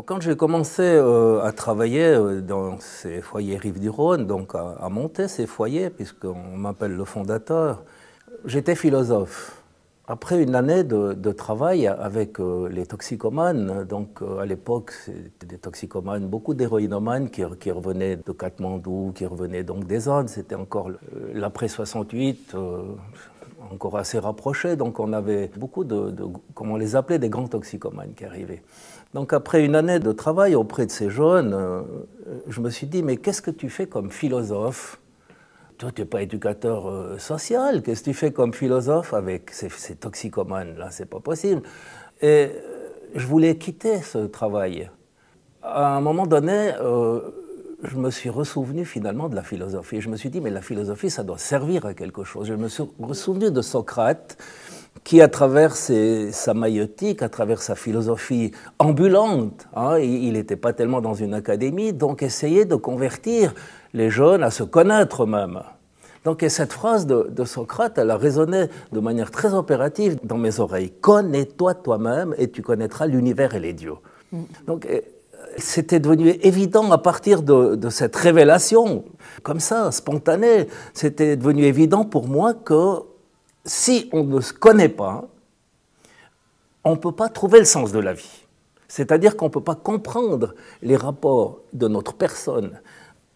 quand j'ai commencé euh, à travailler euh, dans ces foyers Rives du Rhône, donc à, monter ces foyers, puisqu'on m'appelle le fondateur, j'étais philosophe. Après une année de, travail avec euh, les toxicomanes, donc à l'époque c'était des toxicomanes, beaucoup d'héroïnomanes qui, qui, revenaient de Katmandou, qui revenaient donc des Indes, c'était encore l'après 68, encore assez rapprochés, donc on avait beaucoup de, comment on les appelait, des grands toxicomanes qui arrivaient. Donc après une année de travail auprès de ces jeunes, euh, je me suis dit, mais qu'est-ce que tu fais comme philosophe Toi, tu n'es pas éducateur euh, social, qu'est-ce que tu fais comme philosophe avec ces, toxicomanes-là C'est pas possible. Et euh, je voulais quitter ce travail. À un moment donné, je me suis ressouvenu finalement de la philosophie. Je me suis dit, mais la philosophie, ça doit servir à quelque chose. Je me suis ressouvenu de Socrate, qui, à travers sa maïotique, à travers sa philosophie ambulante, hein, il n'était pas tellement dans une académie, donc essayait de convertir les jeunes à se connaître eux-mêmes. Donc et cette phrase de, Socrate, elle a résonné de manière très opérative dans mes oreilles. Connais-toi toi-même et tu connaîtras l'univers et les dieux. Mm. C'était devenu évident à partir de, cette révélation, comme ça, spontanée. C'était devenu évident pour moi que si on ne se connaît pas, on ne peut pas trouver le sens de la vie. C'est-à-dire qu'on ne peut pas comprendre les rapports de notre personne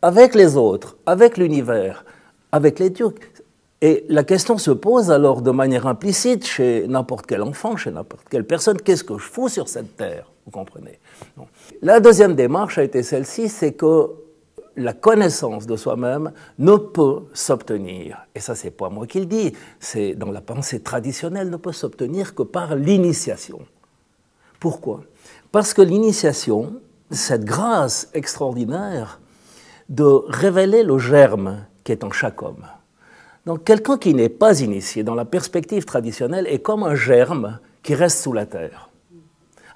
avec les autres, avec l'univers, avec les dieux. Et la question se pose alors de manière implicite chez n'importe quel enfant, chez n'importe quelle personne, qu'est-ce que je fous sur cette terre Vous comprenez La deuxième démarche a été celle-ci, c'est que la connaissance de soi-même ne peut s'obtenir, et ça c'est pas moi qui le dis, c'est dans la pensée traditionnelle, ne peut s'obtenir que par l'initiation. Pourquoi Parce que l'initiation, cette grâce extraordinaire de révéler le germe qui est en chaque homme, donc quelqu'un qui n'est pas initié dans la perspective traditionnelle est comme un germe qui reste sous la terre.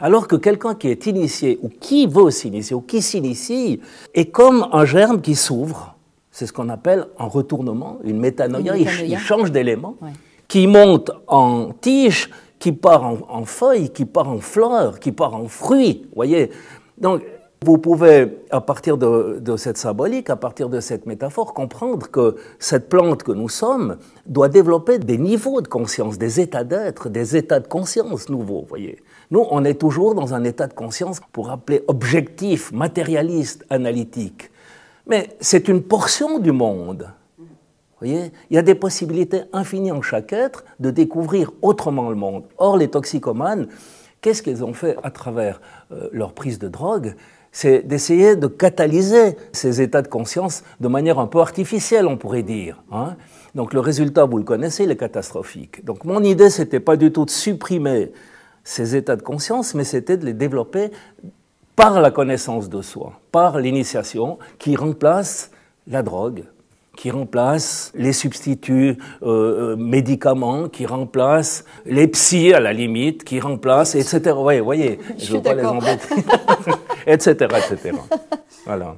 Alors que quelqu'un qui est initié ou qui veut s'initier ou qui s'initie est comme un germe qui s'ouvre. C'est ce qu'on appelle un retournement, une métanoïa. Il, change d'élément, qui monte en tige, qui part en, en feuille, qui part en fleur, qui part en fruit. Voyez. Donc vous pouvez, à partir de, cette symbolique, à partir de cette métaphore, comprendre que cette plante que nous sommes doit développer des niveaux de conscience, des états d'être, des états de conscience nouveaux, voyez. Nous, on est toujours dans un état de conscience, pour appeler objectif, matérialiste, analytique. Mais c'est une portion du monde. Voyez Il y a des possibilités infinies en chaque être de découvrir autrement le monde. Or, les toxicomanes, Qu'est-ce qu'ils ont fait à travers euh, leur prise de drogue C'est d'essayer de catalyser ces états de conscience de manière un peu artificielle, on pourrait dire. Hein. Donc le résultat, vous le connaissez, il est catastrophique. Donc mon idée, n'était pas du tout de supprimer ces états de conscience, mais c'était de les développer par la connaissance de soi, par l'initiation qui remplace la drogue, qui remplace les substituts euh, euh, médicaments, qui remplace les psys à la limite, qui remplace, etc. Oui, voyez, je ne veux pas les embêter, etc., etc. Voilà.